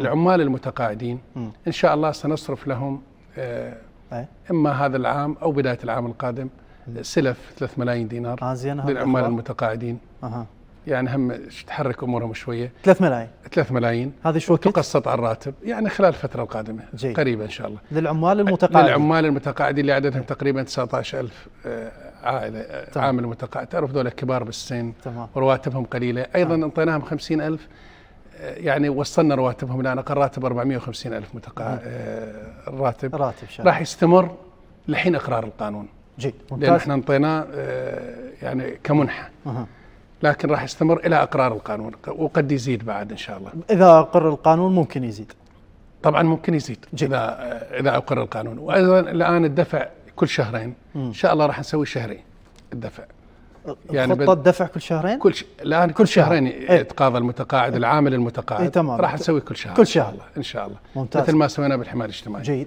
العمال المتقاعدين ان شاء الله سنصرف لهم آه، اما هذا العام او بدايه العام القادم سلف 3 ملايين دينار آه، للعمال المتقاعدين يعني هم تحرك امورهم شويه 3 ملايين 3 ملايين هذه شو تقسط على الراتب يعني خلال الفتره القادمه جي. قريبه ان شاء الله للعمال المتقاعدين للعمال المتقاعدين اللي عددهم تقريبا 19000 آه، عائله طبعا. عامل متقاعد تعرف دول كبار بالسن ورواتبهم قليله ايضا نعم. انطيناهم 50000 يعني وصلنا رواتبهم الان اقل راتب 450 الف متقاعد آه، راتب راتب شهر. راح يستمر لحين اقرار القانون جيد ممتاز لان احنا انطيناه آه، يعني كمنحه لكن راح يستمر الى اقرار القانون وقد يزيد بعد ان شاء الله اذا اقر القانون ممكن يزيد طبعا ممكن يزيد جيد. اذا آه، اذا اقر القانون وايضا الان الدفع كل شهرين ان شاء الله راح نسوي شهرين الدفع يعني خطه بد... دفع كل شهرين كل ش... الان كل شهرين إيه. يتقاضى ايه؟ المتقاعد ايه؟ العامل المتقاعد ايه تمام راح نسوي كل شهر كل شهر ان شاء الله ان شاء الله ممتاز مثل ما سوينا بالحمايه الاجتماعيه جيد